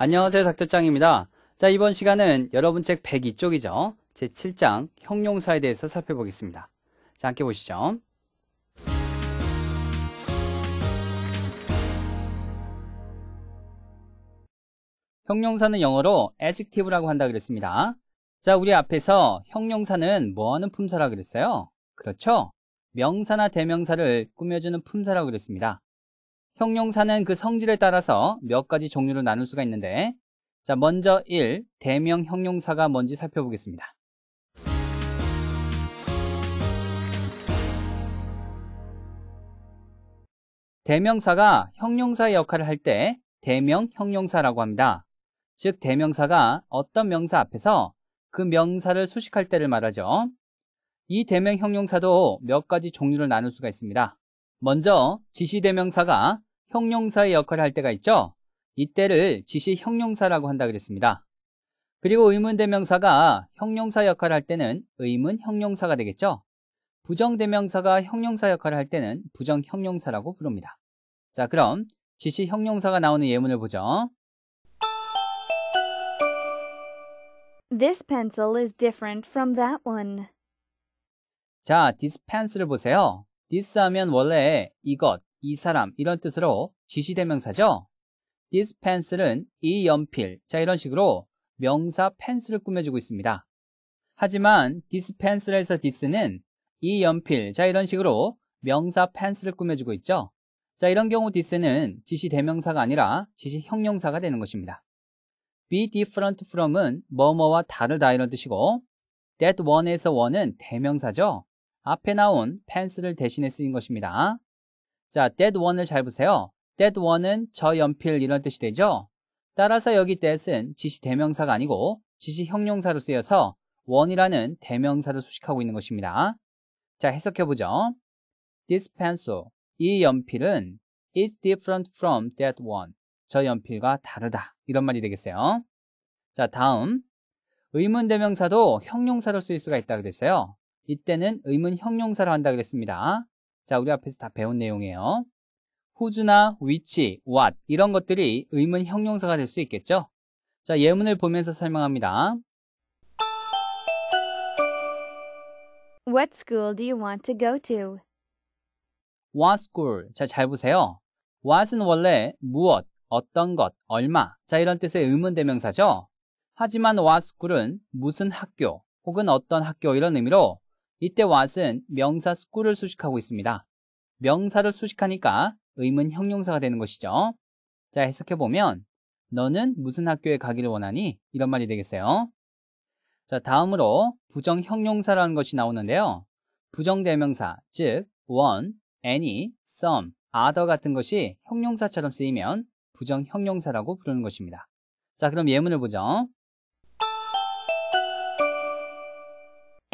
안녕하세요 닥터짱입니다. 자 이번 시간은 여러분 책 102쪽이죠. 제7장 형용사에 대해서 살펴보겠습니다. 자 함께 보시죠. 형용사는 영어로 adjective라고 한다 그랬습니다. 자 우리 앞에서 형용사는 뭐하는 품사라 그랬어요? 그렇죠? 명사나 대명사를 꾸며주는 품사라고 그랬습니다. 형용사는 그 성질에 따라서 몇 가지 종류로 나눌 수가 있는데 자 먼저 1. 대명 형용사가 뭔지 살펴보겠습니다. 대명사가 형용사의 역할을 할 때 대명 형용사라고 합니다. 즉 대명사가 어떤 명사 앞에서 그 명사를 수식할 때를 말하죠. 이 대명 형용사도 몇 가지 종류를 나눌 수가 있습니다. 먼저 지시 대명사가 형용사의 역할을 할 때가 있죠. 이때를 지시 형용사라고 한다 그랬습니다. 그리고 의문대명사가 형용사 역할을 할 때는 의문 형용사가 되겠죠. 부정대명사가 형용사 역할을 할 때는 부정 형용사라고 부릅니다. 자, 그럼 지시 형용사가 나오는 예문을 보죠. This pencil is different from that one. 자, 디스펜스를 보세요. 디스 하면 원래 이것, 이 사람 이런 뜻으로 지시대명사죠. This pencil은 이 연필. 자, 이런 식으로 명사 펜슬을 꾸며주고 있습니다. 하지만 this pencil에서 this는 이 연필. 자, 이런 식으로 명사 펜슬을 꾸며주고 있죠. 자, 이런 경우 this는 지시대명사가 아니라 지시형용사가 되는 것입니다. be different from은 뭐뭐와 다르다 이런 뜻이고 that one에서 one은 대명사죠. 앞에 나온 펜슬을대신에 쓰인 것입니다. 자, d e a d one을 잘 보세요. d e a d one은 저 연필 이런 뜻이 되죠. 따라서 여기 d e a d 은 지시 대명사가 아니고 지시 형용사로 쓰여서 one이라는 대명사를 수식하고 있는 것입니다. 자, 해석해보죠. This pencil, 이 연필은 is different from that one, 저 연필과 다르다. 이런 말이 되겠어요. 자, 다음. 의문 대명사도 형용사로 쓰일 수가 있다 그랬어요. 이때는 의문 형용사로 한다 그랬습니다. 자, 우리 앞에서 다 배운 내용이에요. whose나 which, what 이런 것들이 의문 형용사가 될 수 있겠죠? 자, 예문을 보면서 설명합니다. What school do you want to go to? What school? 자, 잘 보세요. What은 원래 무엇, 어떤 것, 얼마. 자, 이런 뜻의 의문 대명사죠. 하지만 what school은 무슨 학교 혹은 어떤 학교 이런 의미로 이때 what은 명사 스쿨을 수식하고 있습니다. 명사를 수식하니까 의문 형용사가 되는 것이죠. 자, 해석해보면 너는 무슨 학교에 가기를 원하니? 이런 말이 되겠어요. 자, 다음으로 부정 형용사라는 것이 나오는데요. 부정 대명사, 즉 one, any, some, other 같은 것이 형용사처럼 쓰이면 부정 형용사라고 부르는 것입니다. 자, 그럼 예문을 보죠.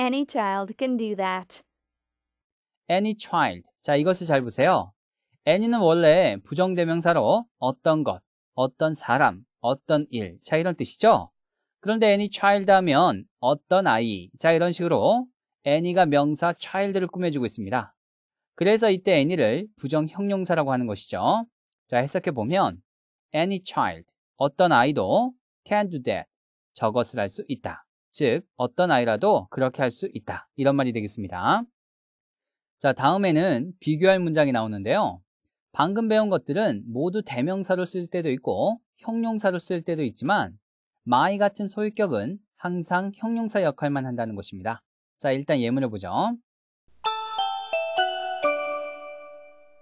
Any child can do that. Any child. 자, 이것을 잘 보세요. Any는 원래 부정대명사로 어떤 것, 어떤 사람, 어떤 일. 자, 이런 뜻이죠. 그런데 any child 하면 어떤 아이. 자, 이런 식으로 any가 명사 child를 꾸며주고 있습니다. 그래서 이때 any를 부정형용사라고 하는 것이죠. 자, 해석해 보면 any child, 어떤 아이도 can do that, 저것을 할 수 있다. 즉, 어떤 아이라도 그렇게 할 수 있다. 이런 말이 되겠습니다. 자, 다음에는 비교할 문장이 나오는데요. 방금 배운 것들은 모두 대명사로 쓸 때도 있고 형용사로 쓸 때도 있지만 my 같은 소유격은 항상 형용사 역할만 한다는 것입니다. 자, 일단 예문을 보죠.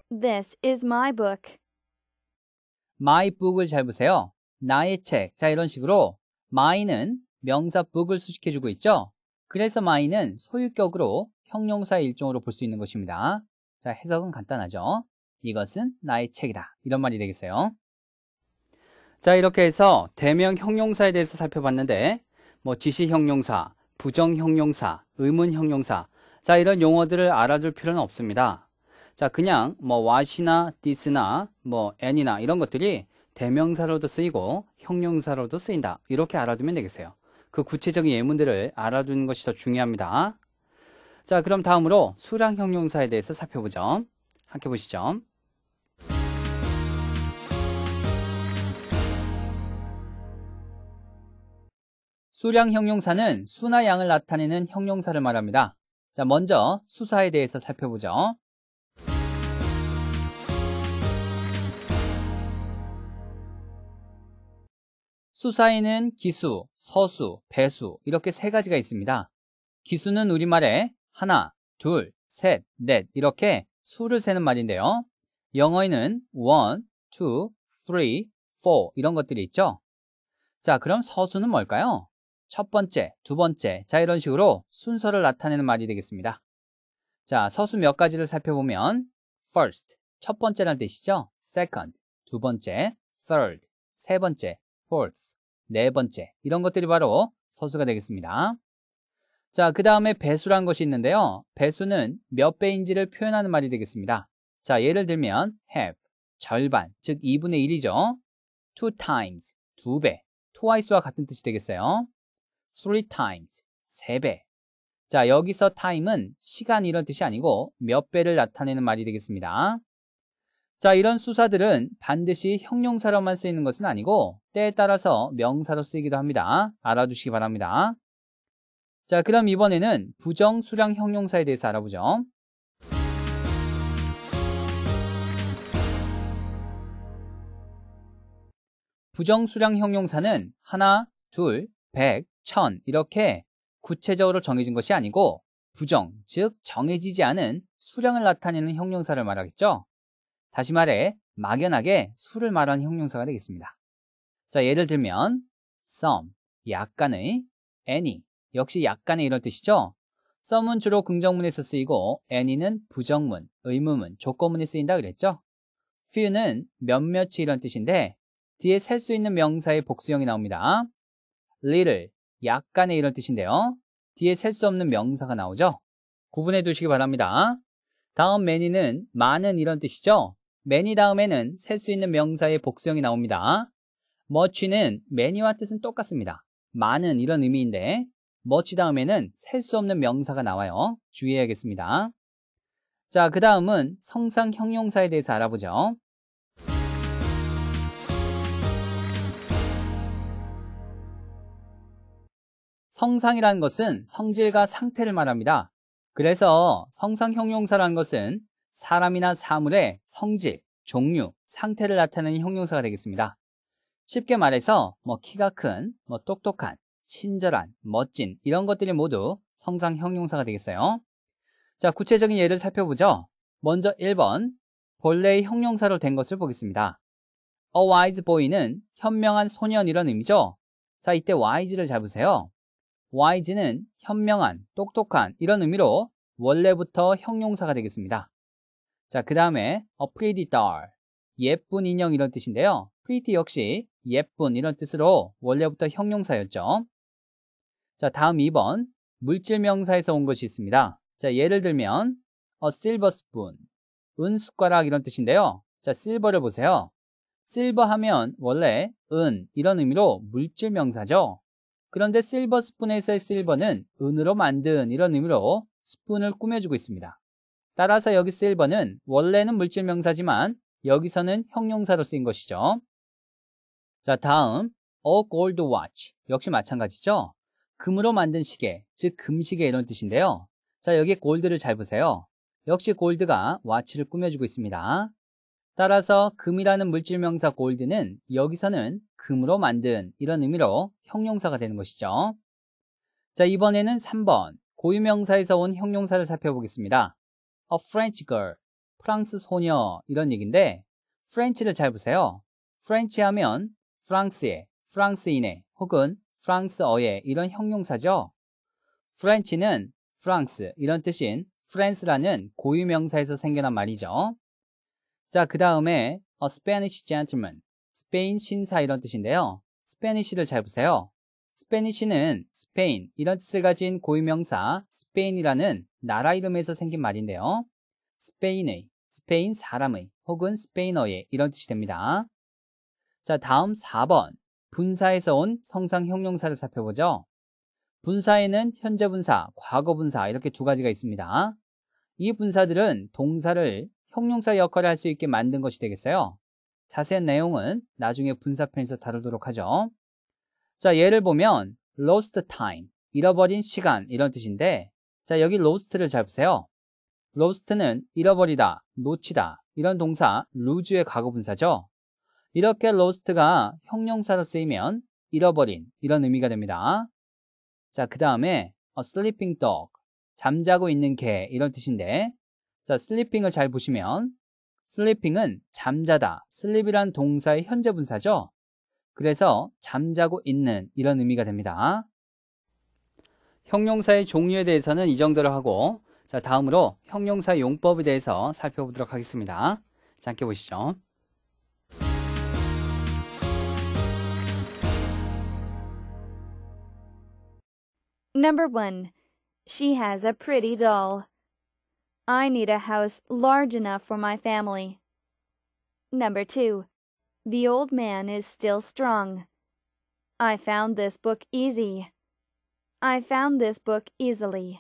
This is my book. my book을 잘 보세요. 나의 책. 자, 이런 식으로 my는 명사 북을 수식해주고 있죠? 그래서 my는 소유격으로 형용사의 일종으로 볼 수 있는 것입니다. 자, 해석은 간단하죠? 이것은 나의 책이다. 이런 말이 되겠어요. 자, 이렇게 해서 대명 형용사에 대해서 살펴봤는데, 뭐 지시 형용사, 부정 형용사, 의문 형용사, 자, 이런 용어들을 알아둘 필요는 없습니다. 자, 그냥 뭐 what이나 this나 뭐 any나 이런 것들이 대명사로도 쓰이고 형용사로도 쓰인다. 이렇게 알아두면 되겠어요. 그 구체적인 예문들을 알아두는 것이 더 중요합니다. 자, 그럼 다음으로 수량 형용사에 대해서 살펴보죠. 함께 보시죠. 수량 형용사는 수나 양을 나타내는 형용사를 말합니다. 자, 먼저 수사에 대해서 살펴보죠. 수사에는 기수, 서수, 배수 이렇게 세 가지가 있습니다. 기수는 우리말에 하나, 둘, 셋, 넷 이렇게 수를 세는 말인데요. 영어에는 one, two, three, four 이런 것들이 있죠. 자, 그럼 서수는 뭘까요? 첫 번째, 두 번째, 자 이런 식으로 순서를 나타내는 말이 되겠습니다. 자, 서수 몇 가지를 살펴보면 first, 첫 번째란 뜻이죠. second, 두 번째, third, 세 번째, fourth, 네 번째 이런 것들이 바로 서수가 되겠습니다. 자, 그 다음에 배수란 것이 있는데요. 배수는 몇 배인지를 표현하는 말이 되겠습니다. 자, 예를 들면 have, 절반, 즉 2분의 1이죠. two times, 두 배, twice와 같은 뜻이 되겠어요. three times, 세 배. 자, 여기서 time은 시간 이런 뜻이 아니고 몇 배를 나타내는 말이 되겠습니다. 자, 이런 수사들은 반드시 형용사로만 쓰이는 것은 아니고 때에 따라서 명사로 쓰이기도 합니다. 알아두시기 바랍니다. 자, 그럼 이번에는 부정 수량 형용사에 대해서 알아보죠. 부정 수량 형용사는 하나, 둘, 백, 천 이렇게 구체적으로 정해진 것이 아니고 부정, 즉 정해지지 않은 수량을 나타내는 형용사를 말하겠죠. 다시 말해 막연하게 수를 말하는 형용사가 되겠습니다. 자, 예를 들면 some, 약간의, any, 역시 약간의 이런 뜻이죠. some은 주로 긍정문에서 쓰이고 any는 부정문, 의문문, 조건문에 쓰인다 그랬죠. few는 몇몇이 이런 뜻인데 뒤에 셀 수 있는 명사의 복수형이 나옵니다. little, 약간의 이런 뜻인데요. 뒤에 셀 수 없는 명사가 나오죠. 구분해 두시기 바랍니다. 다음 many는 많은 이런 뜻이죠. many 다음에는 셀 수 있는 명사의 복수형이 나옵니다. much는 many와 뜻은 똑같습니다. 많은 이런 의미인데 much 다음에는 셀 수 없는 명사가 나와요. 주의해야겠습니다. 자, 그 다음은 성상 형용사에 대해서 알아보죠. 성상이라는 것은 성질과 상태를 말합니다. 그래서 성상 형용사라는 것은 사람이나 사물의 성질, 종류, 상태를 나타내는 형용사가 되겠습니다. 쉽게 말해서 뭐 키가 큰, 뭐 똑똑한, 친절한, 멋진 이런 것들이 모두 성상 형용사가 되겠어요. 자, 구체적인 예를 살펴보죠. 먼저 1번 본래의 형용사로 된 것을 보겠습니다. A wise boy는 현명한 소년 이런 의미죠. 자, 이때 wise를 잡으세요. wise는 현명한, 똑똑한 이런 의미로 원래부터 형용사가 되겠습니다. 자, 그 다음에 a pretty doll. 예쁜 인형 이런 뜻인데요. pretty 역시 예쁜 이런 뜻으로 원래부터 형용사였죠. 자, 다음 2번. 물질명사에서 온 것이 있습니다. 자, 예를 들면 a silver spoon. 은숟가락 이런 뜻인데요. 자, silver를 보세요. silver 하면 원래 은 이런 의미로 물질명사죠. 그런데 silver spoon에서의 silver는 은으로 만든 이런 의미로 스푼을 꾸며주고 있습니다. 따라서 여기 쓰일 번은 원래는 물질명사지만 여기서는 형용사로 쓰인 것이죠. 자, 다음 a gold watch 역시 마찬가지죠. 금으로 만든 시계, 즉 금시계 이런 뜻인데요. 자, 여기 골드를 잘 보세요. 역시 골드가 와치를 꾸며주고 있습니다. 따라서 금이라는 물질명사 골드는 여기서는 금으로 만든 이런 의미로 형용사가 되는 것이죠. 자, 이번에는 3번 고유명사에서 온 형용사를 살펴보겠습니다. a French girl, 프랑스 소녀 이런 얘기인데 프렌치를잘 보세요. 프렌치 하면 프랑스의, 프랑스인의 혹은 프랑스어의 이런 형용사죠. 프렌치는 프랑스 이런 뜻인 프랑스라는 고유 명사에서 생겨난 말이죠. 자, 그 다음에 a Spanish gentleman, 스페인 신사 이런 뜻인데요. 스페니쉬를 잘 보세요. 스페니시는 스페인 이런 뜻을 가진 고유명사 스페인이라는 나라 이름에서 생긴 말인데요. 스페인의, 스페인 사람의 혹은 스페인어의 이런 뜻이 됩니다. 자, 다음 4번. 분사에서 온 성상 형용사를 살펴보죠. 분사에는 현재 분사, 과거 분사 이렇게 두 가지가 있습니다. 이 분사들은 동사를 형용사 역할을 할 수 있게 만든 것이 되겠어요. 자세한 내용은 나중에 분사편에서 다루도록 하죠. 자, 예를 보면 lost time, 잃어버린 시간 이런 뜻인데 자, 여기 lost를 잘 보세요. lost는 잃어버리다, 놓치다 이런 동사 lose의 과거 분사죠. 이렇게 lost가 형용사로 쓰이면 잃어버린 이런 의미가 됩니다. 자, 그 다음에 a sleeping dog, 잠자고 있는 개 이런 뜻인데 자, sleeping을 잘 보시면 sleeping은 잠자다, sleep이란 동사의 현재 분사죠. 그래서 잠자고 있는 이런 의미가 됩니다. 형용사의 종류에 대해서는 이 정도로 하고 자 다음으로 형용사 용법에 대해서 살펴보도록 하겠습니다. 자함 보시죠. 1. She has a pretty doll. I need a house large enough for my family. 2. The old man is still strong. I found this book easy. I found this book easily.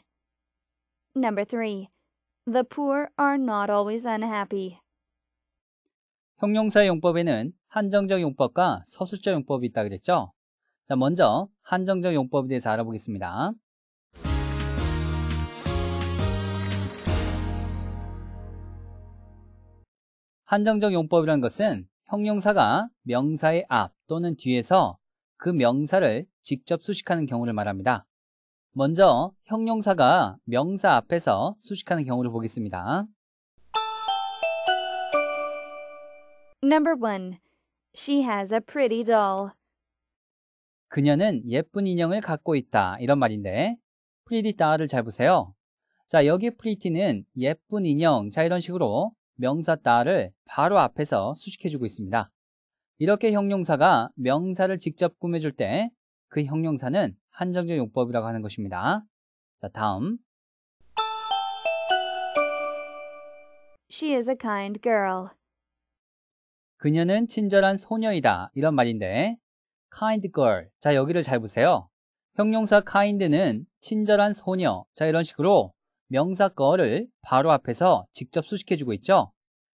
Number three. The poor are not always unhappy. 형용사 용법에는 한정적 용법과 서술적 용법이 있다 그랬죠? 자, 먼저 한정적 용법에 대해서 알아보겠습니다. 한정적 용법이란 것은 형용사가 명사의 앞 또는 뒤에서 그 명사를 직접 수식하는 경우를 말합니다. 먼저 형용사가 명사 앞에서 수식하는 경우를 보겠습니다. Number 1. She has a pretty doll. 그녀는 예쁜 인형을 갖고 있다. 이런 말인데 pretty doll을 잘 보세요. 자, 여기 pretty는 예쁜 인형. 자, 이런 식으로 명사 따를 바로 앞에서 수식해주고 있습니다. 이렇게 형용사가 명사를 직접 꾸며줄 때 그 형용사는 한정적 용법이라고 하는 것입니다. 자, 다음. She is a kind girl. 그녀는 친절한 소녀이다. 이런 말인데, kind girl. 자, 여기를 잘 보세요. 형용사 kind는 친절한 소녀. 자, 이런 식으로 명사 거를 바로 앞에서 직접 수식해주고 있죠.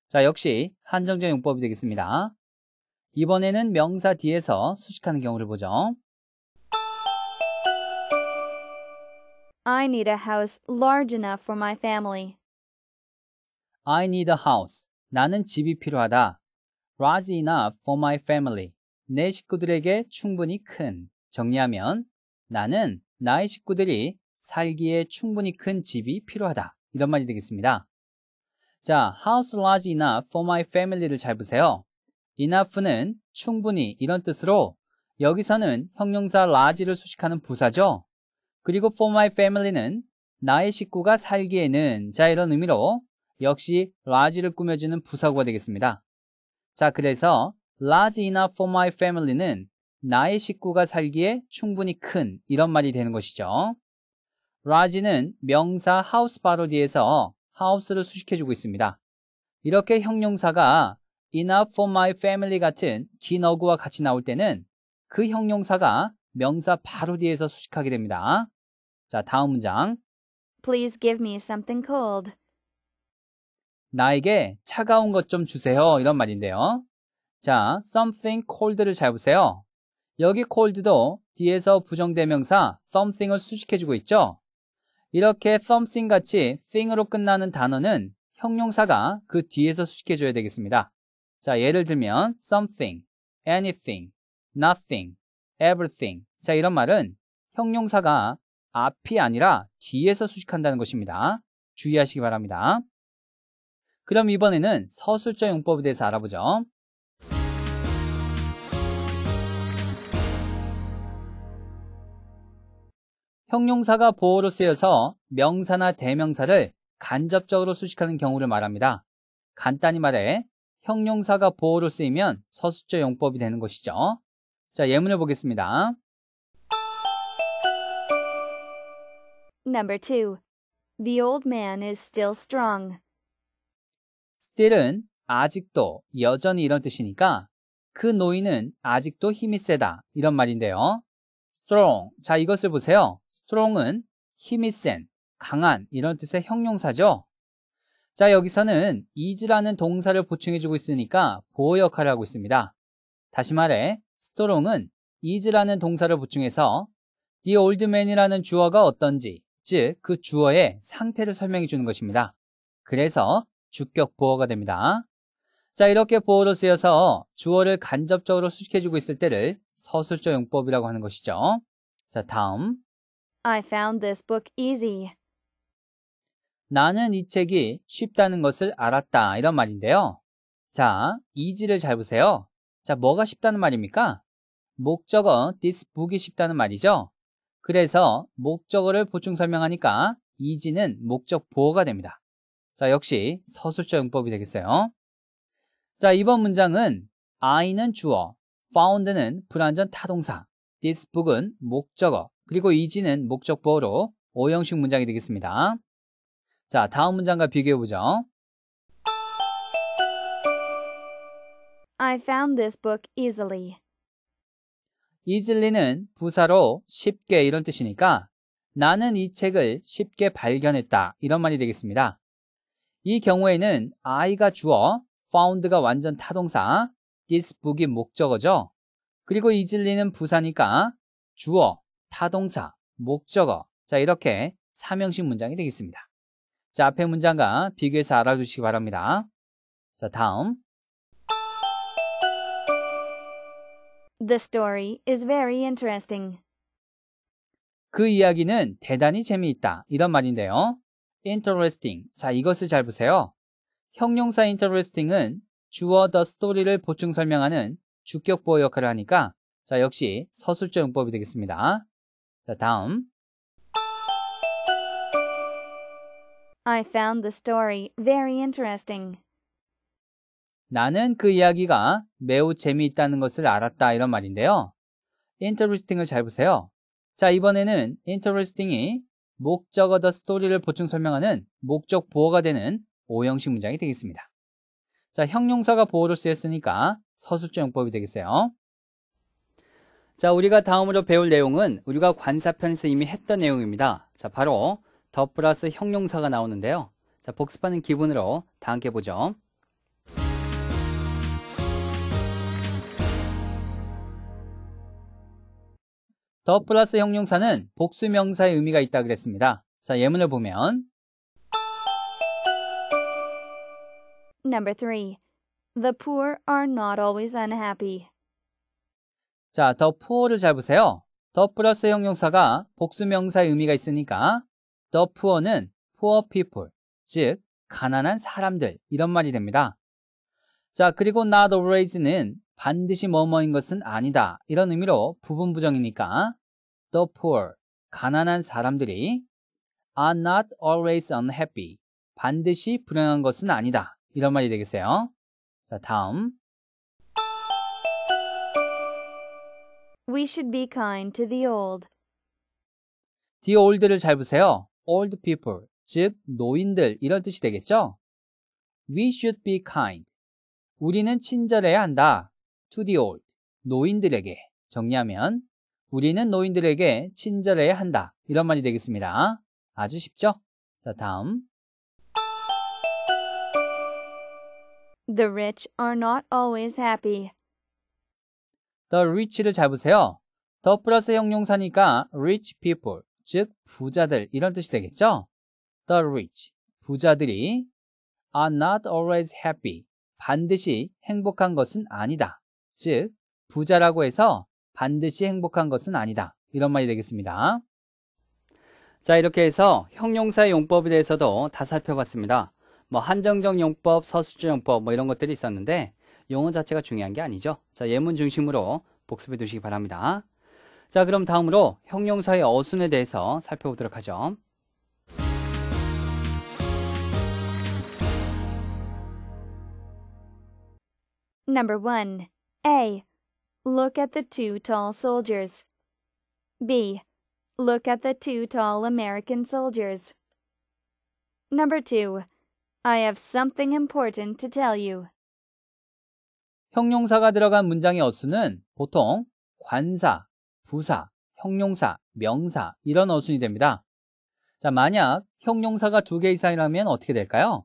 자, 역시 한정적 용법이 되겠습니다. 이번에는 명사 뒤에서 수식하는 경우를 보죠. I need a house large enough for my family. I need a house. 나는 집이 필요하다. large enough for my family. 내 식구들에게 충분히 큰. 정리하면 나는 나의 식구들이 살기에 충분히 큰 집이 필요하다. 이런 말이 되겠습니다. 자, house large enough for my family를 잘 보세요. enough는 충분히 이런 뜻으로 여기서는 형용사 large를 수식하는 부사죠. 그리고 for my family는 나의 식구가 살기에는 자 이런 의미로 역시 large를 꾸며주는 부사구가 되겠습니다. 자, 그래서 large enough for my family는 나의 식구가 살기에 충분히 큰 이런 말이 되는 것이죠. 라지는 명사 하우스 바로디에서 하우스를 수식해주고 있습니다. 이렇게 형용사가 enough for my family 같은 긴 어구와 같이 나올 때는 그 형용사가 명사 바로디에서 수식하게 됩니다. 자, 다음 문장. Please give me something cold. 나에게 차가운 것 좀 주세요. 이런 말인데요. 자, something cold를 잘 보세요. 여기 cold도 뒤에서 부정대명사 something을 수식해주고 있죠. 이렇게 something 같이 thing으로 끝나는 단어는 형용사가 그 뒤에서 수식해줘야 되겠습니다. 자, 예를 들면 something, anything, nothing, everything. 자, 이런 말은 형용사가 앞이 아니라 뒤에서 수식한다는 것입니다. 주의하시기 바랍니다. 그럼 이번에는 서술자 용법에 대해서 알아보죠. 형용사가 보호로 쓰여서 명사나 대명사를 간접적으로 수식하는 경우를 말합니다. 간단히 말해 형용사가 보호로 쓰이면 서술적 용법이 되는 것이죠. 자, 예문을 보겠습니다. Number 2. The old man is still strong. still은 아직도 여전히 이런 뜻이니까 그 노인은 아직도 힘이 세다 이런 말인데요. strong. 자, 이것을 보세요. strong은 힘이 센, 강한 이런 뜻의 형용사죠. 자, 여기서는 is라는 동사를 보충해주고 있으니까 보호 역할을 하고 있습니다. 다시 말해, strong은 is라는 동사를 보충해서 the old man이라는 주어가 어떤지, 즉 그 주어의 상태를 설명해 주는 것입니다. 그래서 주격 보호가 됩니다. 자, 이렇게 보호로 쓰여서 주어를 간접적으로 수식해주고 있을 때를 서술적 용법이라고 하는 것이죠. 자, 다음. I found this book easy. 나는 이 책이 쉽다는 것을 알았다. 이런 말인데요. 자, easy를 잘 보세요. 자, 뭐가 쉽다는 말입니까? 목적어 this book이 쉽다는 말이죠. 그래서 목적어를 보충 설명하니까 easy는 목적 보호가 됩니다. 자, 역시 서술적 용법이 되겠어요. 자, 이번 문장은 I는 주어, found는 불완전 타동사, this book은 목적어, 그리고 이지는 목적보로 5형식 문장이 되겠습니다. 자, 다음 문장과 비교해보죠. I found this book easily. easily는 부사로 쉽게 이런 뜻이니까 나는 이 책을 쉽게 발견했다 이런 말이 되겠습니다. 이 경우에는 I가 주어, found가 완전 타동사, this book이 목적어죠. 그리고 easily는 부사니까 주어, 타동사, 목적어. 자, 이렇게 삼형식 문장이 되겠습니다. 자, 앞에 문장과 비교해서 알아두시기 바랍니다. 자, 다음. The story is very interesting. 그 이야기는 대단히 재미있다. 이런 말인데요. interesting. 자, 이것을 잘 보세요. 형용사 interesting은 주어 the story를 보충 설명하는 주격보호 역할을 하니까 자, 역시 서술적 용법이 되겠습니다. 자, 다음. I found the story very interesting. 나는 그 이야기가 매우 재미있다는 것을 알았다 이런 말인데요. interesting을 잘 보세요. 자, 이번에는 interesting이 목적어 the s 를 보충 설명하는 목적 보어가 되는 오형식 문장이 되겠습니다. 자, 형용사가 보어를 쓰였으니까 서술적 용법이 되겠어요. 자, 우리가 다음으로 배울 내용은 우리가 관사편에서 이미 했던 내용입니다. 자, 바로 더 플러스 형용사가 나오는데요. 자, 복습하는 기분으로 다 함께 보죠. 더 플러스 형용사는 복수명사의 의미가 있다 그랬습니다. 자, 예문을 보면 Number 3. The poor are not always unhappy. 자, 더 h e 를잘 보세요. 더 h 플러스 형용사가 복수명사의 의미가 있으니까 더 h e 는 poor people, 즉 가난한 사람들 이런 말이 됩니다. 자, 그리고 not always는 반드시 뭐뭐인 것은 아니다 이런 의미로 부분 부정이니까 the poor, 가난한 사람들이 are not always unhappy, 반드시 불행한 것은 아니다 이런 말이 되겠어요. 자, 다음 We should be kind to the old. the old를 잘 보세요. old people, 즉 노인들 이런 뜻이 되겠죠? We should be kind. 우리는 친절해야 한다. to the old, 노인들에게. 정리하면 우리는 노인들에게 친절해야 한다. 이런 말이 되겠습니다. 아주 쉽죠? 자, 다음. The rich are not always happy. the rich를 잡으세요. 더 플러스 형용사니까 rich people, 즉 부자들 이런 뜻이 되겠죠? The rich, 부자들이 are not always happy, 반드시 행복한 것은 아니다. 즉, 부자라고 해서 반드시 행복한 것은 아니다. 이런 말이 되겠습니다. 자, 이렇게 해서 형용사의 용법에 대해서도 다 살펴봤습니다. 뭐 한정적 용법, 서술적 용법 뭐 이런 것들이 있었는데 영어 자체가 중요한 게 아니죠. 자, 예문 중심으로 복습해 두시기 바랍니다. 자, 그럼 다음으로 형용사의 어순에 대해서 살펴보도록 하죠. Number 1. A. Look at the two tall soldiers. B. Look at the two tall American soldiers. Number 2. I have something important to tell you. 형용사가 들어간 문장의 어순은 보통 관사, 부사, 형용사, 명사 이런 어순이 됩니다. 자, 만약 형용사가 두 개 이상이라면 어떻게 될까요?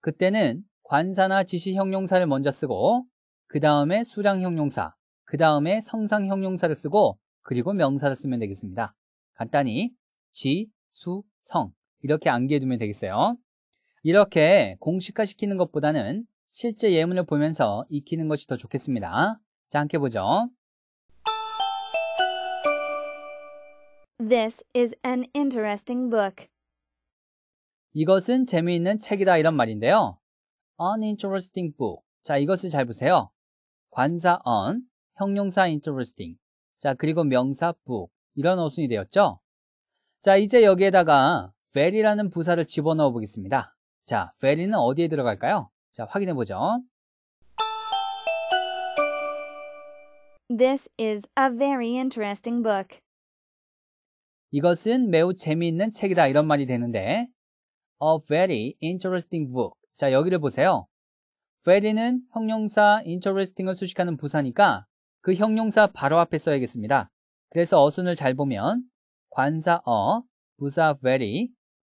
그때는 관사나 지시 형용사를 먼저 쓰고 그 다음에 수량 형용사, 그 다음에 성상 형용사를 쓰고 그리고 명사를 쓰면 되겠습니다. 간단히 지, 수, 성 이렇게 암기해두면 되겠어요. 이렇게 공식화시키는 것보다는 실제 예문을 보면서 익히는 것이 더 좋겠습니다. 자, 함께 보죠. This is an interesting book. 이것은 재미있는 책이다 이런 말인데요. an interesting book. 자, 이것을 잘 보세요. 관사 on, 형용사 interesting. 자, 그리고 명사 book. 이런 어순이 되었죠? 자, 이제 여기에다가 very라는 부사를 집어넣어 보겠습니다. 자, very는 어디에 들어갈까요? 자, 확인해 보죠. This is a very interesting book. 이것은 매우 재미있는 책이다 이런 말이 되는데 a very interesting book. 자, 여기를 보세요. very는 형용사 interesting을 수식하는 부사니까 그 형용사 바로 앞에 써야겠습니다. 그래서 어순을 잘 보면 관사 어, 부사 very,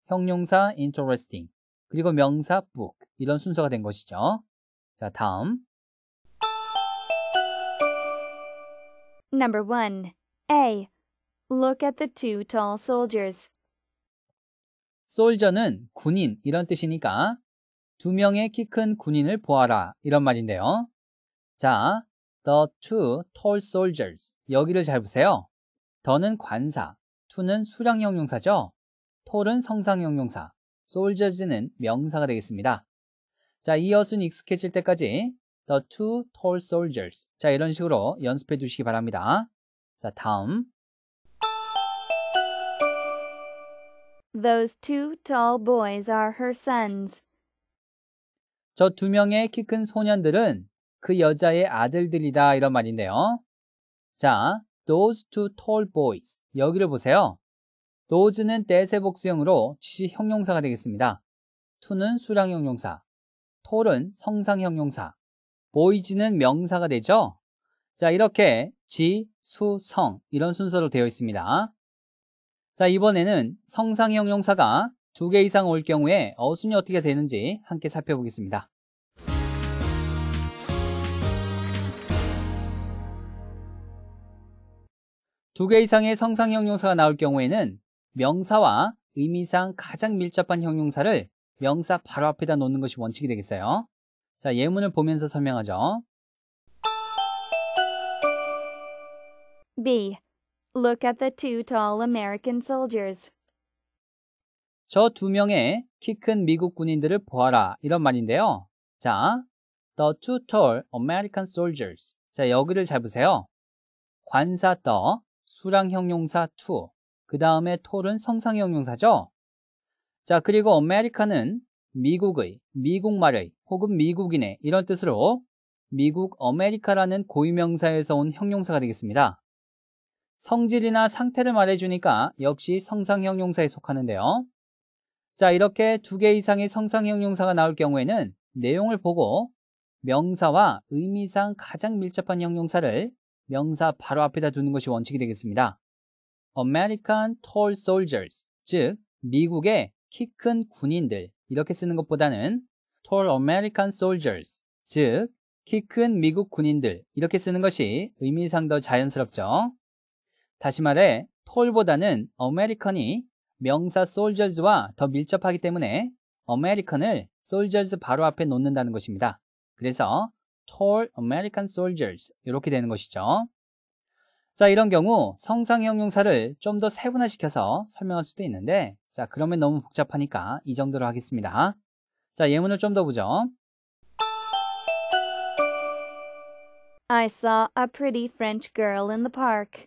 형용사 interesting. 그리고 명사 book 이런 순서가 된 것이죠. 자, 다음. Number 1. A. Look at the two tall soldiers. 솔 o l 는 군인 이런 뜻이니까 두 명의 키 큰 군인을 보아라 이런 말인데요. 자, the two tall soldiers 여기를 잘 보세요. 더는 관사, 투는 수량형용사죠. 톨은 성상형용사, soldiers는 명사가 되겠습니다. 자, 이 어순 익숙해질 때까지 the two tall soldiers. 자, 이런 식으로 연습해 두시기 바랍니다. 자, 다음. Those two tall boys are her sons. 저 두 명의 키 큰 소년들은 그 여자의 아들들이다 이런 말인데요. 자, those two tall boys. 여기를 보세요. 노즈는 대세 복수형으로 지시 형용사가 되겠습니다. 투는 수량 형용사, 톨은 성상 형용사, 보이지는 명사가 되죠. 자, 이렇게 지, 수, 성 이런 순서로 되어 있습니다. 자, 이번에는 성상 형용사가 두 개 이상 올 경우에 어순이 어떻게 되는지 함께 살펴보겠습니다. 두 개 이상의 성상 형용사가 나올 경우에는 명사와 의미상 가장 밀접한 형용사를 명사 바로 앞에다 놓는 것이 원칙이 되겠어요. 자, 예문을 보면서 설명하죠. B. Look at the two tall American soldiers. 저 두 명의 키 큰 미국 군인들을 보아라. 이런 말인데요. 자, the two tall American soldiers. 자, 여기를 잡으세요 관사 the, 수랑 형용사 to, w 그 다음에 톨은 성상형용사죠. 자, 그리고 a 메리카는 미국의, 미국말의 혹은 미국인의 이런 뜻으로 미국 a 메리카라는 고유명사에서 온 형용사가 되겠습니다. 성질이나 상태를 말해주니까 역시 성상형용사에 속하는데요. 자, 이렇게 두 개 이상의 성상형용사가 나올 경우에는 내용을 보고 명사와 의미상 가장 밀접한 형용사를 명사 바로 앞에다 두는 것이 원칙이 되겠습니다. American Tall Soldiers, 즉 미국의 키 큰 군인들 이렇게 쓰는 것보다는 Tall American Soldiers, 즉 키 큰 미국 군인들 이렇게 쓰는 것이 의미상 더 자연스럽죠. 다시 말해 tall보다는 American이 명사 soldiers와 더 밀접하기 때문에 American을 soldiers 바로 앞에 놓는다는 것입니다. 그래서 tall American soldiers 이렇게 되는 것이죠. 자, 이런 경우 성상형용사를 좀 더 세분화시켜서 설명할 수도 있는데 자, 그러면 너무 복잡하니까 이 정도로 하겠습니다. 자, 예문을 좀 더 보죠. I saw a pretty French girl in the park.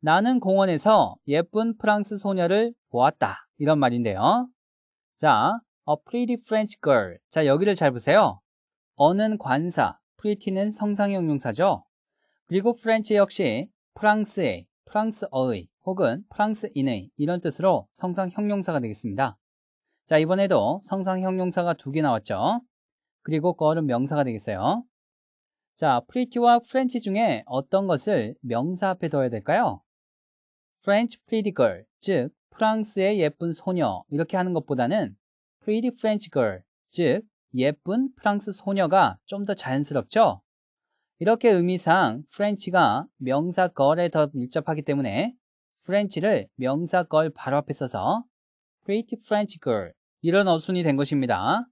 나는 공원에서 예쁜 프랑스 소녀를 보았다. 이런 말인데요. 자, a pretty French girl. 자, 여기를 잘 보세요. 어는 관사, pretty는 성상형용사죠. 그리고 프렌치 역시 프랑스의, 프랑스어의 혹은 프랑스인의 이런 뜻으로 성상형용사가 되겠습니다. 자, 이번에도 성상형용사가 두 개 나왔죠. 그리고 거는 그 명사가 되겠어요. 자, 프리티와 프렌치 중에 어떤 것을 명사 앞에 둬야 될까요? French pretty girl, 즉 프랑스의 예쁜 소녀 이렇게 하는 것보다는 pretty French girl, 즉 예쁜 프랑스 소녀가 좀 더 자연스럽죠? 이렇게 의미상 프렌치가 명사 걸에 더 밀접하기 때문에 프렌치를 명사 걸 바로 앞에 써서 Pretty French Girl 이런 어순이 된 것입니다.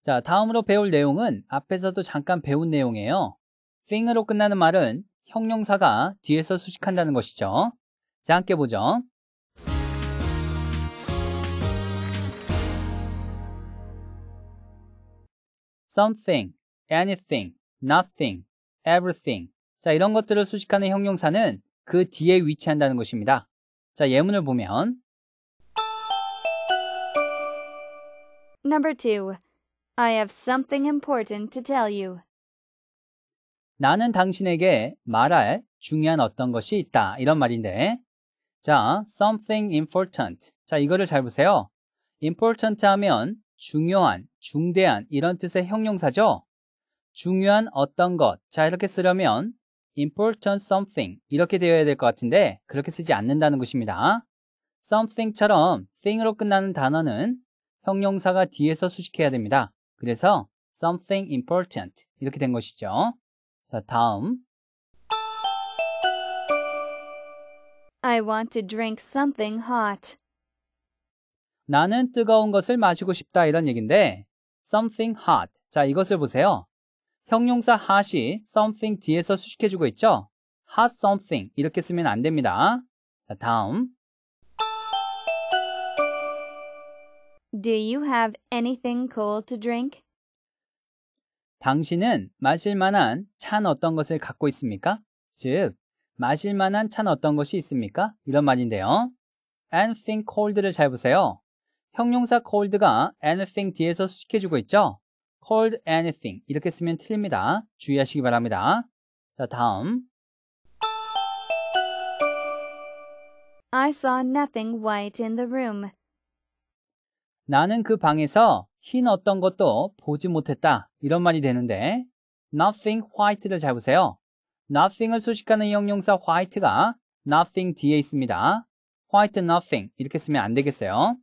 자, 다음으로 배울 내용은 앞에서도 잠깐 배운 내용이에요. thing으로 끝나는 말은 형용사가 뒤에서 수식한다는 것이죠. 자, 함께 보죠. something, anything, nothing everything. 자, 이런 것들을 수식하는 형용사는 그 뒤에 위치한다는 것입니다. 자, 예문을 보면 Number 2. I have something important to tell you. 나는 당신에게 말할 중요한 어떤 것이 있다. 이런 말인데. 자, something important. 자, 이거를 잘 보세요. important 하면 중요한, 중대한 이런 뜻의 형용사죠. 중요한 어떤 것. 자, 이렇게 쓰려면 important something 이렇게 되어야 될 것 같은데 그렇게 쓰지 않는다는 것입니다. something처럼 thing으로 끝나는 단어는 형용사가 뒤에서 수식해야 됩니다. 그래서 something important 이렇게 된 것이죠. 자, 다음. I want to drink something hot. 나는 뜨거운 것을 마시고 싶다 이런 얘기인데 something hot. 자, 이것을 보세요. 형용사 hot이 something 뒤에서 수식해주고 있죠? hot something 이렇게 쓰면 안 됩니다. 자, 다음. Do you have anything c o l to drink? 당신은 마실 만한 찬 어떤 것을 갖고 있습니까? 즉, 마실 만한 찬 어떤 것이 있습니까? 이런 말인데요. anything cold를 잘 보세요. 형용사 cold가 anything 뒤에서 수식해주고 있죠? called anything 이렇게 쓰면 틀립니다. 주의하시기 바랍니다. 자, 다음. I saw nothing white in the room. 나는 그 방에서 흰 어떤 것도 보지 못했다. 이런 말이 되는데 nothing white를 잘 보세요. nothing을 소식하는 형용사 white가 nothing 뒤에 있습니다. white nothing 이렇게 쓰면 안 되겠어요.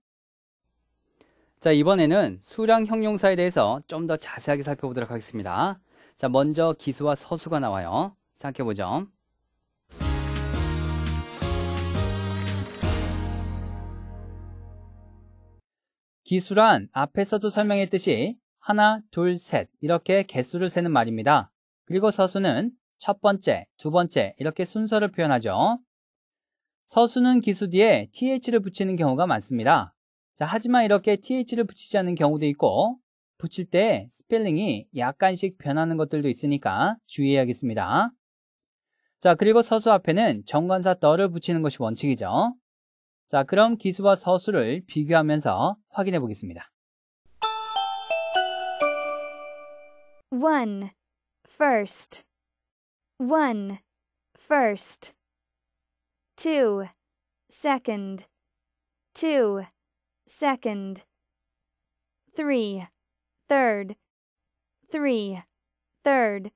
자, 이번에는 수량 형용사에 대해서 좀 더 자세하게 살펴보도록 하겠습니다. 자, 먼저 기수와 서수가 나와요. 생각해보죠. 기수란 앞에서도 설명했듯이 하나, 둘, 셋 이렇게 개수를 세는 말입니다. 그리고 서수는 첫 번째, 두 번째 이렇게 순서를 표현하죠. 서수는 기수 뒤에 th를 붙이는 경우가 많습니다. 자, 하지만 이렇게 th를 붙이지 않는 경우도 있고 붙일 때 스펠링이 약간씩 변하는 것들도 있으니까 주의해야겠습니다. 자, 그리고 서수 앞에는 정관사 더를 붙이는 것이 원칙이죠. 자, 그럼 기수와 서수를 비교하면서 확인해 보겠습니다. 1. first 1. first 2. second 2. second, three, third, three, third.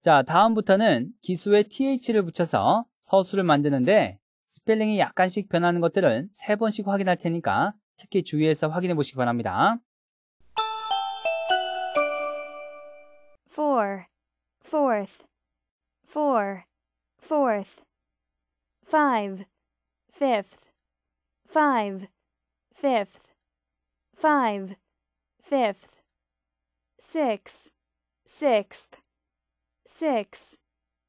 자, 다음부터는 기수에 th를 붙여서 서술을 만드는데 스펠링이 약간씩 변하는 것들은 세 번씩 확인할 테니까 특히 주의해서 확인해 보시기 바랍니다. four, fourth, four, fourth, five, fifth, five. fifth, five, fifth, six, sixth, six,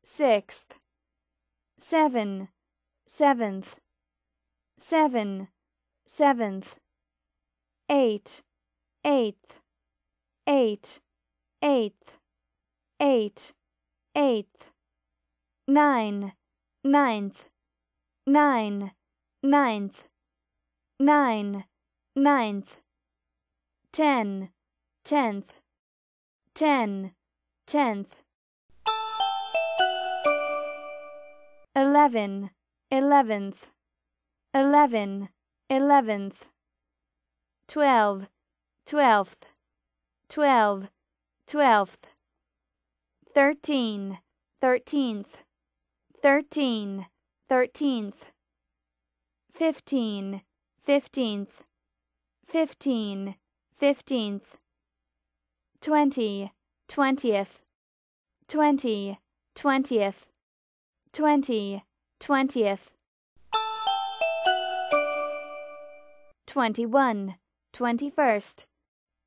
sixth, seven, seventh, seven, seventh, eight, eighth, eight, eighth, eight, eighth, nine, ninth, nine, ninth nine, ninth, ten, tenth, ten, tenth, eleven, eleventh, eleven, eleventh, twelve, twelfth, twelve, twelfth, thirteen, thirteenth, thirteen, thirteenth, fifteen, fifteenth, fifteen, fifteenth, twenty, twentieth, twenty, twentieth, twenty, twentieth, twenty one, twenty first,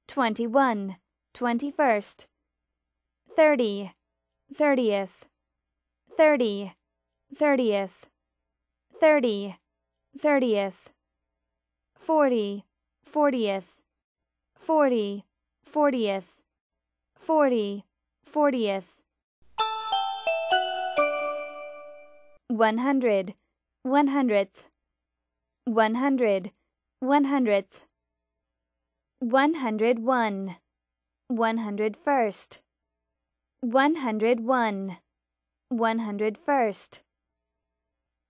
twenty one, twenty first, thirty, thirtieth, thirty, thirtieth, thirty, thirtieth forty, fortieth, forty, fortieth, forty, fortieth. One hundred, one hundredth, one hundred, one hundredth, one hundred one, one hundred first, one hundred one, one hundred first,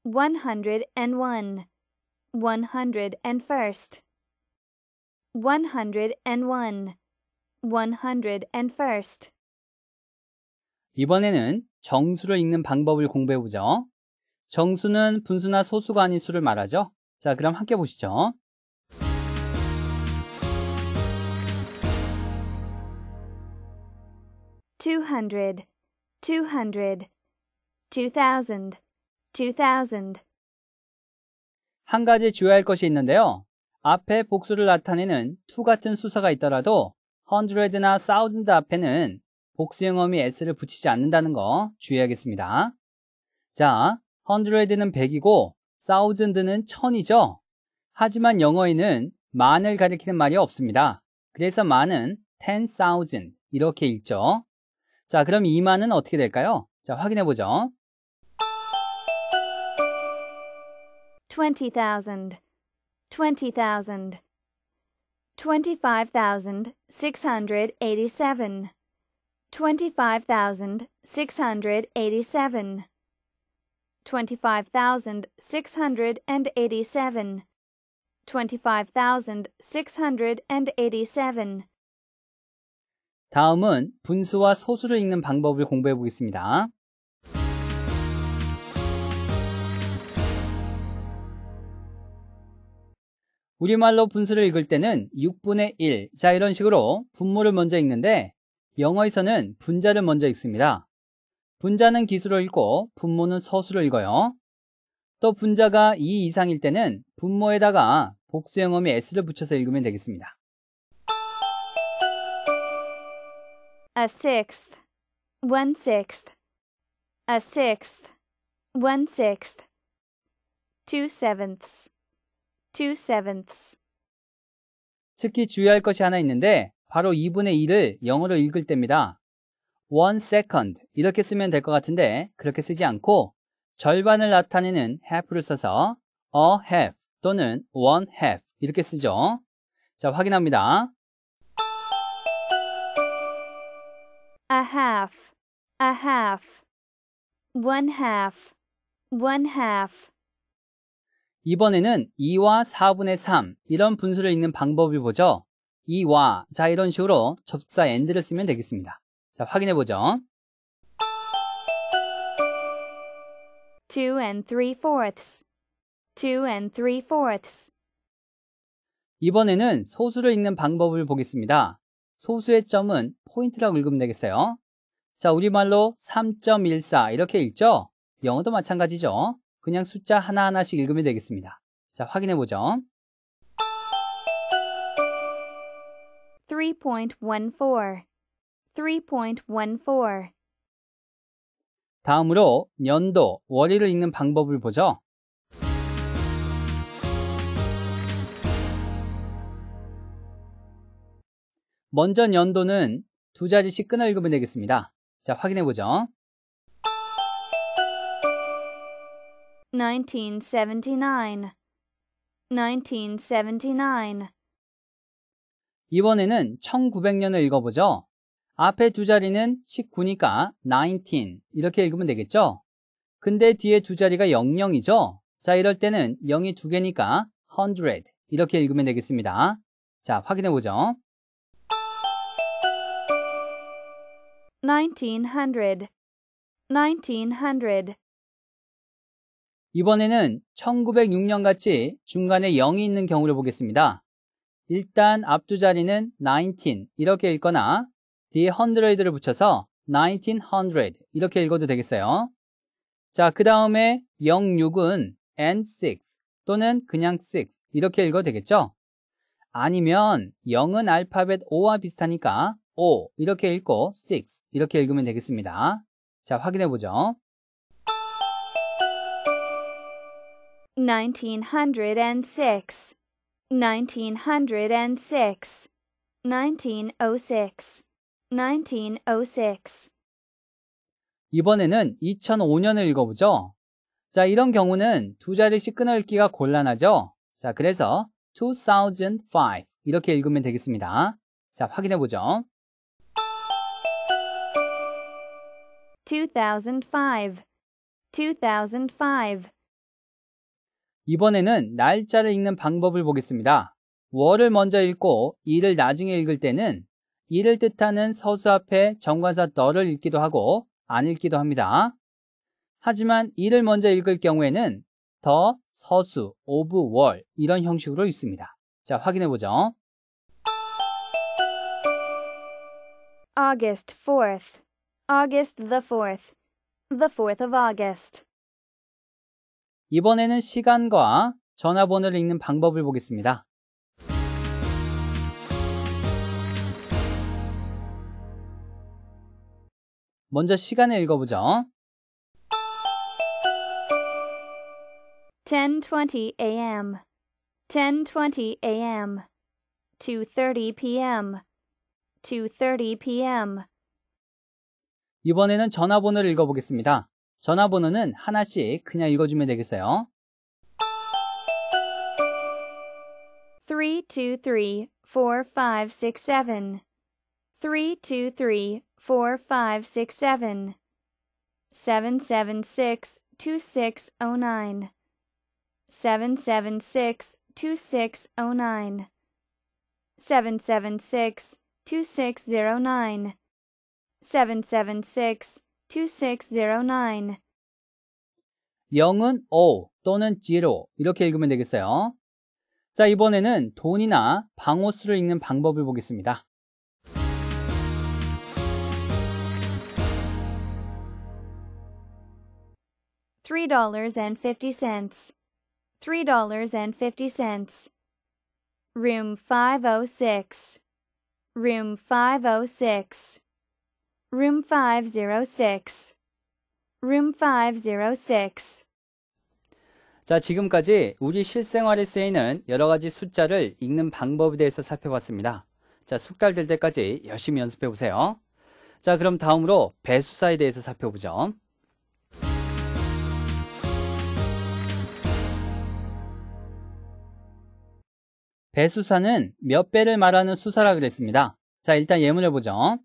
one hundred and one. one hundred and first, one hundred and one, one hundred and first. 이번에는 정수를 읽는 방법을 공부해 보죠. 정수는 분수나 소수가 아닌 수를 말하죠. 자, 그럼 함께 보시죠. two hundred, two hundred, two thousand, two thousand. 한 가지 주의할 것이 있는데요. 앞에 복수를 나타내는 to 같은 수사가 있더라도 hundred나 thousand 앞에는 복수형 어미 s를 붙이지 않는다는 거 주의하겠습니다. 자, hundred는 100이고 thousand는 1000이죠. 하지만 영어에는 만을 가리키는 말이 없습니다. 그래서 만은 ten 0 0 o u s a n d 이렇게 읽죠. 자, 그럼 이만은 어떻게 될까요? 자, 확인해 보죠. twenty thousand, twenty thousand, twenty-five thousand six hundred eighty-seven, twenty-five thousand six hundred eighty-seven, twenty-five thousand six hundred and eighty-seven, twenty-five thousand six hundred and eighty-seven. 다음은 분수와 소수를 읽는 방법을 공부해 보겠습니다. 우리말로 분수를 읽을 때는 6분의 1. 자, 이런 식으로 분모를 먼저 읽는데 영어에서는 분자를 먼저 읽습니다. 분자는 기수로 읽고 분모는 서수로 읽어요. 또 분자가 2 이상일 때는 분모에다가 복수영어의 s를 붙여서 읽으면 되겠습니다. A sixth, one sixth, a sixth, one sixth, two sevenths. two sevenths. 특히 주의할 것이 하나 있는데 바로 2분의 2를 영어로 읽을 때입니다. one second 이렇게 쓰면 될 것 같은데 그렇게 쓰지 않고 절반을 나타내는 half를 써서 a half 또는 one half 이렇게 쓰죠. 자, 확인합니다. a half, a half, one half, one half 이번에는 2와 4분의 3 이런 분수를 읽는 방법을 보죠. 2와 자 이런 식으로 접사 and를 쓰면 되겠습니다. 자 확인해 보죠. 2 and 3 fourths 2 and 3 fourths 이번에는 소수를 읽는 방법을 보겠습니다. 소수의 점은 포인트라고 읽으면 되겠어요. 자, 우리말로 3.14 이렇게 읽죠? 영어도 마찬가지죠. 그냥 숫자 하나하나씩 읽으면 되겠습니다. 자, 확인해 보죠. 3.14 다음으로 연도, 월일을 읽는 방법을 보죠. 먼저 연도는 두 자리씩 끊어 읽으면 되겠습니다. 자, 확인해 보죠. 1979 이번에는 1900년을 읽어보죠. 앞에 두 자리는 19니까 19 이렇게 읽으면 되겠죠? 근데 뒤에 두 자리가 00이죠? 자, 이럴 때는 0이 두 개니까 100 이렇게 읽으면 되겠습니다. 자, 확인해 보죠. 1900 1900 이번에는 1906년 같이 중간에 0이 있는 경우를 보겠습니다. 일단 앞두 자리는 19 이렇게 읽거나 뒤에 100를 붙여서 1900 이렇게 읽어도 되겠어요. 자, 그 다음에 06은 n 6 또는 그냥 6 이렇게 읽어도 되겠죠? 아니면 0은 알파벳 O와 비슷하니까 O 이렇게 읽고 6 이렇게 읽으면 되겠습니다. 자, 확인해 보죠. 1906 1906 1906 1906 이번에는 2005년을 읽어보죠. 자, 이런 경우는 두 자리씩 끊어읽기가 곤란하죠. 자, 그래서 2005 이렇게 읽으면 되겠습니다. 자, 확인해 보죠. 2005 2005 이번에는 날짜를 읽는 방법을 보겠습니다. 월을 먼저 읽고 일을 나중에 읽을 때는 이를 뜻하는 서수 앞에 정관사 너를 읽기도 하고 안 읽기도 합니다. 하지만 이를 먼저 읽을 경우에는 더, 서수, 오브, 월 이런 형식으로 읽습니다. 자, 확인해 보죠. August 4th. August the 4th. The 4th of August. 이번에는 시간과 전화번호를 읽는 방법을 보겠습니다. 먼저 시간을 읽어보죠. 10:20 a.m. 10:20 a.m. 2:30 p.m. 2:30 p.m. 이번에는 전화번호를 읽어보겠습니다. 전화번호는 하나씩 그냥 읽어주면 되겠어요. 323-4567 323-4567 776-2609 776-2609 776-2609 776 2609. 0은 O 또는 0, 이렇게 읽으면 되겠어요. 자, 이번에는 돈이나 방호수를 읽는 방법을 보겠습니다. $3.50 $3.50 Room 506 Room 506 Room 506. Room 506. 자, 지금까지 우리 실생활에 쓰이는 여러 가지 숫자를 읽는 방법에 대해서 살펴봤습니다. 자, 숙달될 때까지 열심히 연습해 보세요. 자, 그럼 다음으로 배수사에 대해서 살펴보죠. 배수사는 몇 배를 말하는 수사라 그랬습니다. 자, 일단 예문을 보죠.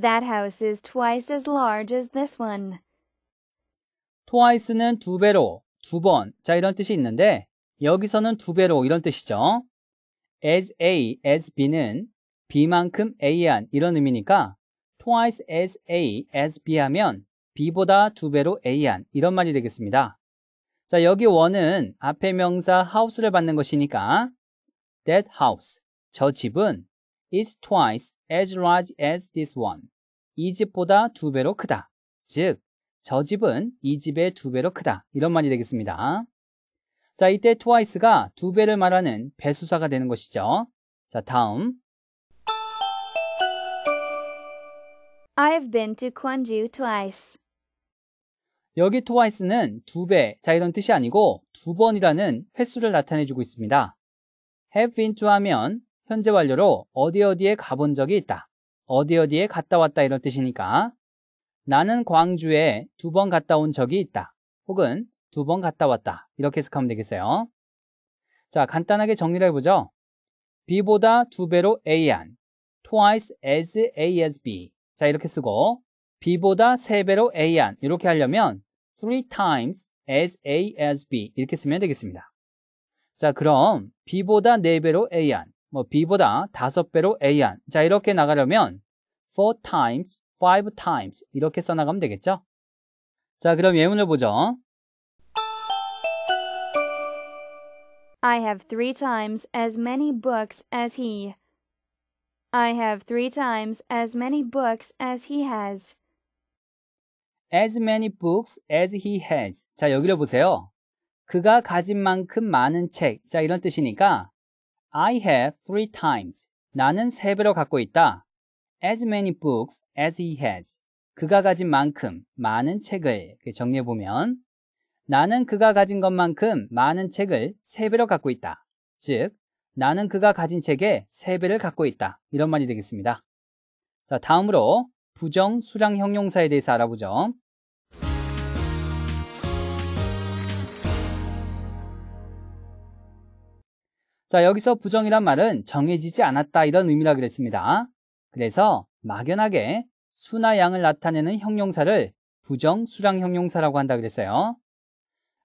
That house is twice as large as this one. twice는 두 배로, 두 번, 자 이런 뜻이 있는데 여기서는 두 배로 이런 뜻이죠. as a, as b는 b만큼 a한 이런 의미니까 twice as a, as b 하면 b보다 두 배로 a한 이런 말이 되겠습니다. 자 여기 원은 앞에 명사 house를 받는 것이니까 that house, 저 집은 is twice as large as this one. 이 집보다 두 배로 크다. 즉, 저 집은 이 집의 두 배로 크다. 이런 말이 되겠습니다. 자, 이때 twice가 두 배를 말하는 배수사가 되는 것이죠. 자, 다음. I've been to g w a n j u twice. 여기 twice는 두 배, 자 이런 뜻이 아니고 두 번이라는 횟수를 나타내주고 있습니다. have been to 하면 현재 완료로 어디 어디에 가본 적이 있다. 어디 어디에 갔다 왔다 이런 뜻이니까 나는 광주에 두 번 갔다 온 적이 있다. 혹은 두 번 갔다 왔다. 이렇게 해석하면 되겠어요. 자, 간단하게 정리를 해보죠. B보다 두 배로 A안. twice as A as B. 자, 이렇게 쓰고 B보다 세 배로 A안. 이렇게 하려면 three times as A as B. 이렇게 쓰면 되겠습니다. 자, 그럼 B보다 네 배로 A안. 뭐 B보다 5배로 A한. 자, 이렇게 나가려면 4 times, 5 times 이렇게 써나가면 되겠죠? 자, 그럼 예문을 보죠. I have three times as many books as he. I have three times as many books as he has. As many books as he has. 자, 여기를 보세요. 그가 가진 만큼 많은 책. 자, 이런 뜻이니까 I h a v e three times. 나는 세 배로 갖고 있다. As many books as he has. 그가 가진 만큼 많은 책을 정리해 보면 나는 그가 가진 것만큼 많은 책을 세 배로 갖고 있다. 즉 나는 그가 가진 책의 세 배를 갖고 있다. 이런 말이 되겠습니다. 자, 다음으로 부정 수량 형용사에 대해서 알아보죠. 자, 여기서 부정이란 말은 정해지지 않았다 이런 의미라 그랬습니다. 그래서 막연하게 수나 양을 나타내는 형용사를 부정, 수량 형용사라고 한다 그랬어요.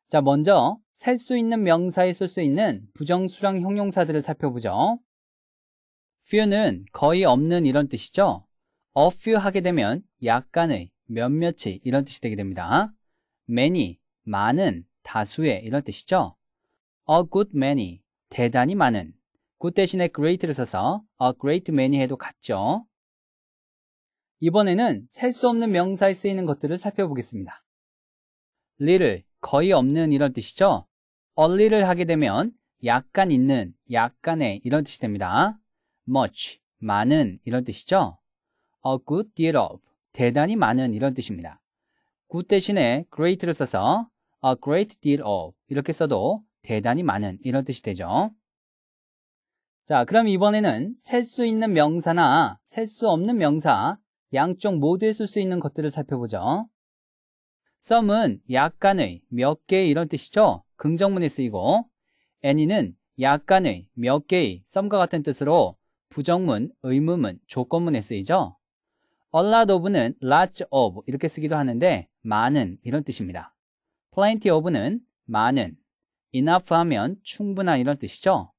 자, 먼저 셀 수 있는 명사에 쓸 수 있는 부정, 수량 형용사들을 살펴보죠. few는 거의 없는 이런 뜻이죠. a few 하게 되면 약간의, 몇몇이 이런 뜻이 되게 됩니다. many, 많은, 다수의 이런 뜻이죠. a good many, 대단히 많은 굿 대신에 great를 써서 a great many 해도 같죠. 이번에는 셀 수 없는 명사에 쓰이는 것들을 살펴보겠습니다. little, 거의 없는 이런 뜻이죠. a little을 하게 되면 약간 있는, 약간의 이런 뜻이 됩니다. much, 많은 이런 뜻이죠. a good deal of, 대단히 많은 이런 뜻입니다. good 대신에 great를 써서 a great deal of 이렇게 써도 대단히 많은 이런 뜻이 되죠. 자, 그럼 이번에는 셀 수 있는 명사나 셀 수 없는 명사 양쪽 모두에 쓸 수 있는 것들을 살펴보죠. some은 약간의, 몇 개의 이런 뜻이죠. 긍정문에 쓰이고 any는 약간의, 몇 개의, some과 같은 뜻으로 부정문, 의문문, 조건문에 쓰이죠. a lot of는 lots of 이렇게 쓰기도 하는데 많은 이런 뜻입니다. plenty of는 많은, enough 하면 충분한 이런 뜻이죠.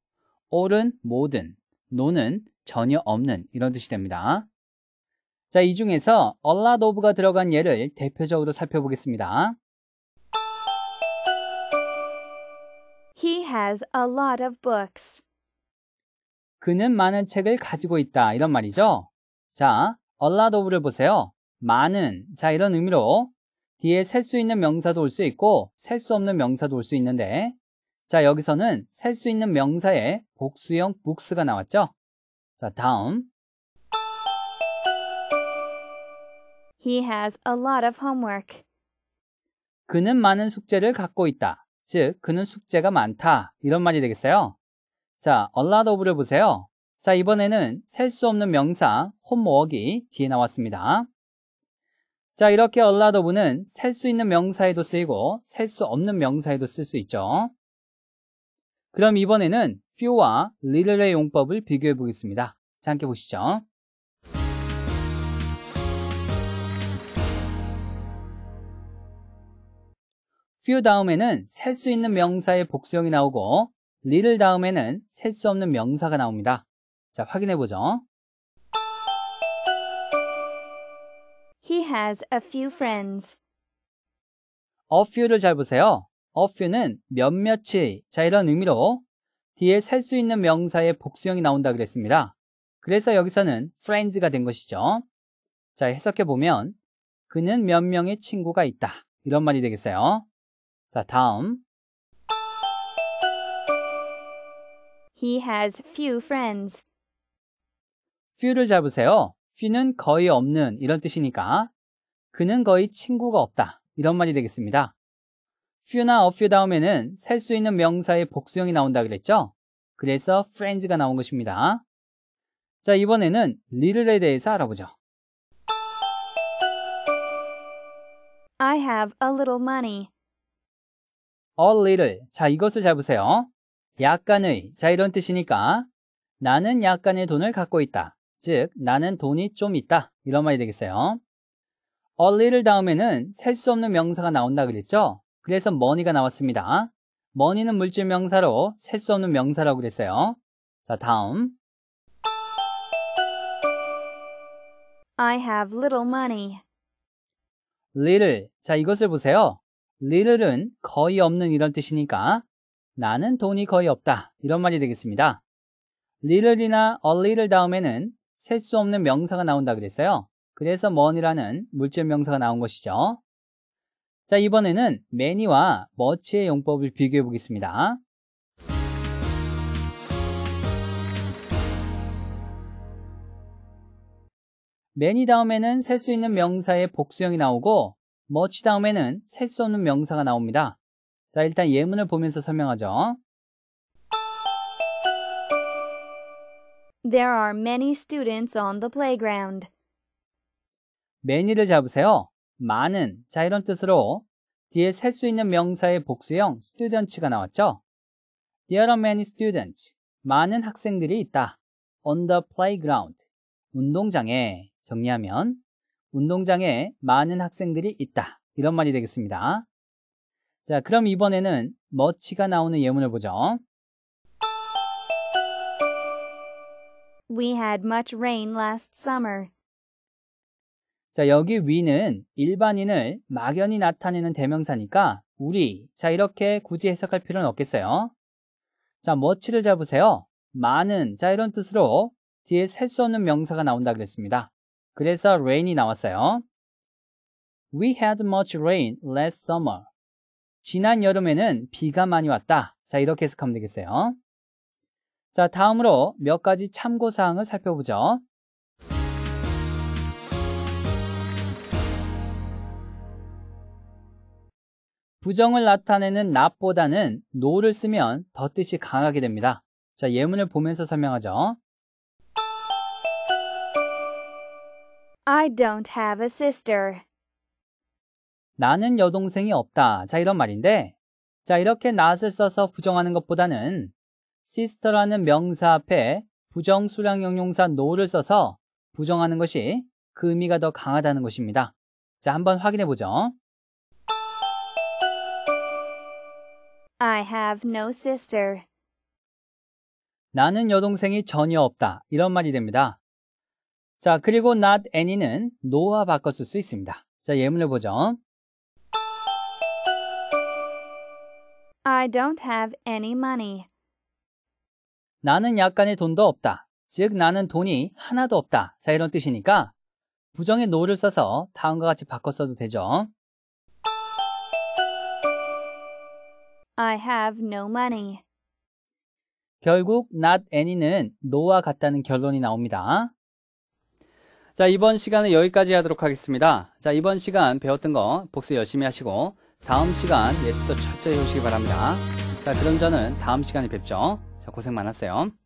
a 은 모든, 노는 전혀 없는 이런 뜻이 됩니다. 자, 이 중에서 a lot of가 들어간 예를 대표적으로 살펴보겠습니다. He has a lot of books. 그는 많은 책을 가지고 있다. 이런 말이죠. 자, a lot of를 보세요. 많은. 자, 이런 의미로 뒤에 셀 수 있는 명사도 올 수 있고 셀 수 없는 명사도 올 수 있는데 자, 여기서는 셀 수 있는 명사에 복수형 books가 나왔죠? 자, 다음. He has a lot of homework. 그는 많은 숙제를 갖고 있다. 즉, 그는 숙제가 많다. 이런 말이 되겠어요. 자, a lot of를 보세요. 자, 이번에는 셀 수 없는 명사 homework이 뒤에 나왔습니다. 자, 이렇게 a lot of는 셀 수 있는 명사에도 쓰이고 셀 수 없는 명사에도 쓸 수 있죠. 그럼 이번에는 few와 little의 용법을 비교해 보겠습니다. 자, 함께 보시죠. few 다음에는 셀 수 있는 명사의 복수형이 나오고 little 다음에는 셀 수 없는 명사가 나옵니다. 자, 확인해 보죠. He has a few friends. a few를 잘 보세요. a few는 몇몇이 자 이런 의미로 뒤에 셀 수 있는 명사의 복수형이 나온다 그랬습니다. 그래서 여기서는 friends가 된 것이죠. 자 해석해 보면 그는 몇 명의 친구가 있다 이런 말이 되겠어요. 자 다음 He has few friends. few를 잡으세요. few는 거의 없는 이런 뜻이니까 그는 거의 친구가 없다 이런 말이 되겠습니다. few나 a few 다음에는 셀 수 있는 명사의 복수형이 나온다 그랬죠? 그래서 friends가 나온 것입니다. 자, 이번에는 little에 대해서 알아보죠. I have a little money. a little. 자, 이것을 잘 보세요. 약간의. 자, 이런 뜻이니까 나는 약간의 돈을 갖고 있다. 즉, 나는 돈이 좀 있다. 이런 말이 되겠어요. a little 다음에는 셀 수 없는 명사가 나온다 그랬죠? 그래서 money가 나왔습니다. money는 물질 명사로 셀 수 없는 명사라고 그랬어요. 자, 다음. I have little money. little. 자, 이것을 보세요. little은 거의 없는 이런 뜻이니까 나는 돈이 거의 없다. 이런 말이 되겠습니다. little이나 a little 다음에는 셀 수 없는 명사가 나온다 그랬어요. 그래서 money라는 물질 명사가 나온 것이죠. 자, 이번에는 매니와 머치의 용법을 비교해 보겠습니다. 매니 다음에는 셀 수 있는 명사의 복수형이 나오고 머치 다음에는 셀 수 없는 명사가 나옵니다. 자, 일단 예문을 보면서 설명하죠. There are many students on the playground. 매니를 잡으세요. 많은 자 이런 뜻으로 뒤에 셀 수 있는 명사의 복수형 students가 나왔죠. There are many students. 많은 학생들이 있다. On the playground. 운동장에 정리하면 운동장에 많은 학생들이 있다. 이런 말이 되겠습니다. 자, 그럼 이번에는 much가 나오는 예문을 보죠. We had much rain last summer. 자, 여기 위는 일반인을 막연히 나타내는 대명사니까 우리. 자, 이렇게 굳이 해석할 필요는 없겠어요. 자, 머치를 잡으세요. 많은. 자, 이런 뜻으로 뒤에 셀 수 없는 명사가 나온다 그랬습니다. 그래서 rain이 나왔어요. We had much rain last summer. 지난 여름에는 비가 많이 왔다. 자, 이렇게 해석하면 되겠어요. 자, 다음으로 몇 가지 참고사항을 살펴보죠. 부정을 나타내는 not보다는 no를 쓰면 더 뜻이 강하게 됩니다. 자, 예문을 보면서 설명하죠. I don't have a sister. 나는 여동생이 없다. 자, 이런 말인데, 자, 이렇게 not을 써서 부정하는 것보다는 sister라는 명사 앞에 부정 수량 형용사 no를 써서 부정하는 것이 그 의미가 더 강하다는 것입니다. 자, 한번 확인해 보죠. I have no sister. 나는 여동생이 전혀 없다. 이런 말이 됩니다. 자, 그리고 not any는 no와 바꿨을수 있습니다. 자, 예문을 보죠. I don't have any money. 나는 약간의 돈도 없다. 즉, 나는 돈이 하나도 없다. 자, 이런 뜻이니까 부정의 no를 써서 다음과 같이 바꿨어도 되죠. I have no money. 결국 not any는 no와 같다는 결론이 나옵니다. 자, 이번 시간은 여기까지 하도록 하겠습니다. 자, 이번 시간 배웠던 거 복습 열심히 하시고 다음 시간 예습도 철저히 해오시기 바랍니다. 자, 그럼 저는 다음 시간에 뵙죠. 자, 고생 많았어요.